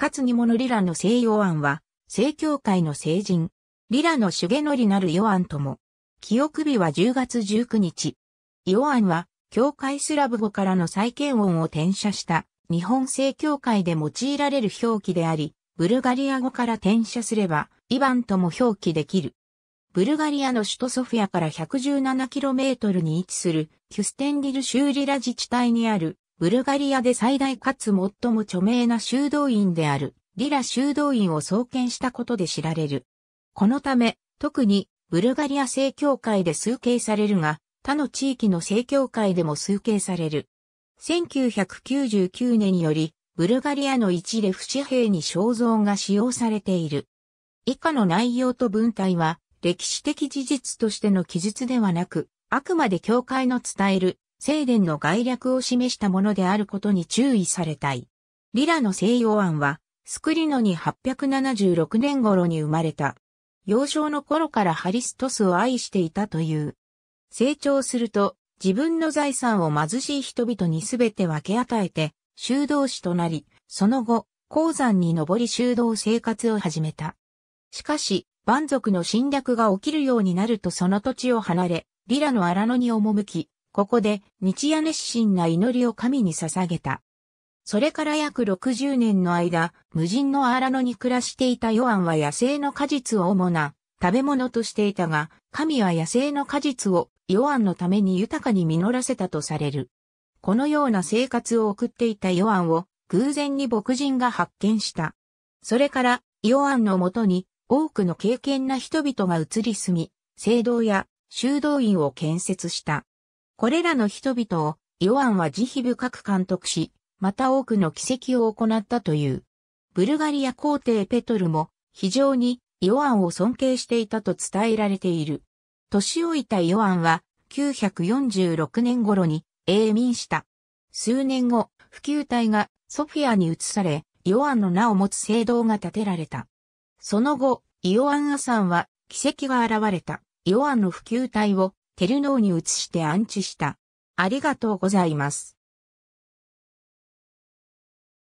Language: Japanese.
かつにものリラの聖ヨアンは、聖教会の聖人、リラの主ゲノリなるヨアンとも、記憶日は10月19日。ヨアンは、教会スラブ語からの再建音を転写した日本聖教会で用いられる表記であり、ブルガリア語から転写すれば、イバンとも表記できる。ブルガリアの首都ソフィアから 117km に位置するキュステンディル州リラ自治体にあるブルガリアで最大かつ最も著名な修道院である、リラ修道院を創建したことで知られる。このため、特に、ブルガリア正教会で崇敬されるが、他の地域の正教会でも崇敬される。1999年より、ブルガリアの一レフ紙幣に肖像が使用されている。以下の内容と文体は、歴史的事実としての記述ではなく、あくまで教会の伝える聖殿の概略を示したものであることに注意されたい。リラの西洋案は、スクリノに876年頃に生まれた。幼少の頃からハリストスを愛していたという。成長すると、自分の財産を貧しい人々にすべて分け与えて、修道士となり、その後、鉱山に登り修道生活を始めた。しかし、蛮族の侵略が起きるようになるとその土地を離れ、リラの荒野に赴き、ここで日夜熱心な祈りを神に捧げた。それから約60年の間、無人の荒野に暮らしていたヨアンは野生の果実を主な食べ物としていたが、神は野生の果実をヨアンのために豊かに実らせたとされる。このような生活を送っていたヨアンを偶然に牧人が発見した。それからヨアンのもとに多くの敬虔な人々が移り住み、聖堂や修道院を建設した。これらの人々を、ヨアンは慈悲深く監督し、また多くの奇跡を行ったという。ブルガリア皇帝ペトルも、非常に、ヨアンを尊敬していたと伝えられている。年老いたヨアンは、946年頃に、永眠した。数年後、普及隊がソフィアに移され、ヨアンの名を持つ聖堂が建てられた。その後、ヨアンアさんは奇跡が現れたヨアンの普及隊をテルノーに移して安置した。ありがとうございます。